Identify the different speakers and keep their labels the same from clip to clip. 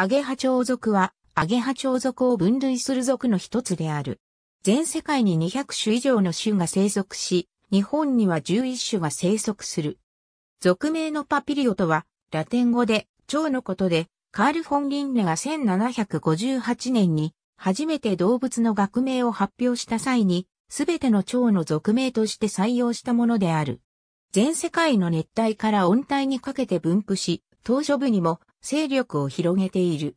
Speaker 1: アゲハ蝶族は、アゲハ蝶族を分類する族の一つである。全世界に200種以上の種が生息し、日本には11種が生息する。属名のパピリオとは、ラテン語で、蝶のことで、カール・フォン・リンネが1758年に、初めて動物の学名を発表した際に、すべての蝶の属名として採用したものである。全世界の熱帯から温帯にかけて分布し、島初部にも勢力を広げている。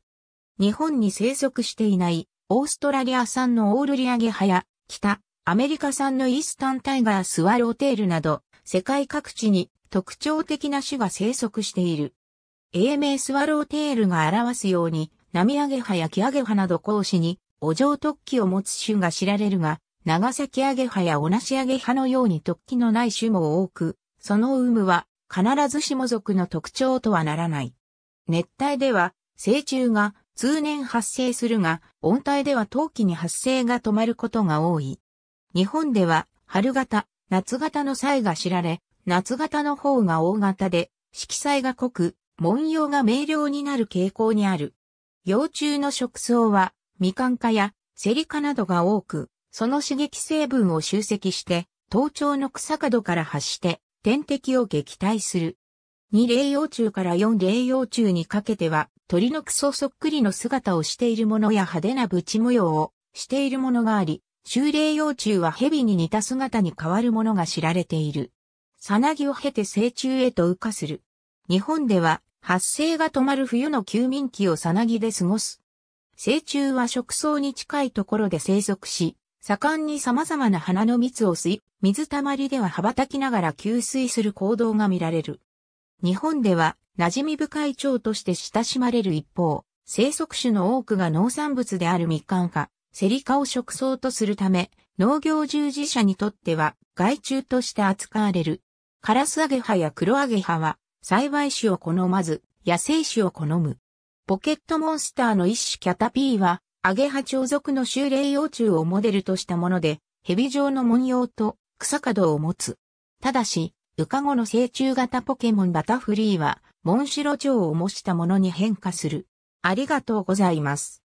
Speaker 1: 日本に生息していないオーストラリア産のオールリアゲハや北アメリカ産のイースタンタイガースワローテールなど世界各地に特徴的な種が生息している。英名スワローテールが表すように波揚げ派や木揚げ派など講師にお嬢突起を持つ種が知られるが長崎揚げ派や同じ揚げ葉のように突起のない種も多く、その有無は必ずしも属の特徴とはならない。熱帯では、成虫が通年発生するが、温帯では冬季に発生が止まることが多い。日本では、春型、夏型の際が知られ、夏型の方が大型で、色彩が濃く、文様が明瞭になる傾向にある。幼虫の食草は、みかん科やセリ科などが多く、その刺激成分を集積して、頭頂の草角から発して、天敵を撃退する。二霊幼虫から四霊幼虫にかけては、鳥のクソそっくりの姿をしているものや派手なブチ模様をしているものがあり、修霊幼虫は蛇に似た姿に変わるものが知られている。さなぎを経て成虫へと羽化する。日本では発生が止まる冬の休眠期をさなぎで過ごす。成虫は食草に近いところで生息し、盛んに様々な花の蜜を吸い、水たまりでは羽ばたきながら吸水する行動が見られる。日本では馴染み深い蝶として親しまれる一方、生息種の多くが農産物であるみかんか、セリカを食草とするため、農業従事者にとっては害虫として扱われる。カラスアゲハやクロアゲハは栽培種を好まず、野生種を好む。ポケットモンスターの一種キャタピーはアゲハ蝶族の修霊幼虫をモデルとしたもので、蛇状の文様と草角を持つ。ただし、ウカゴの成虫型ポケモンバタフリーは、モンシロ蝶を模したものに変化する。ありがとうございます。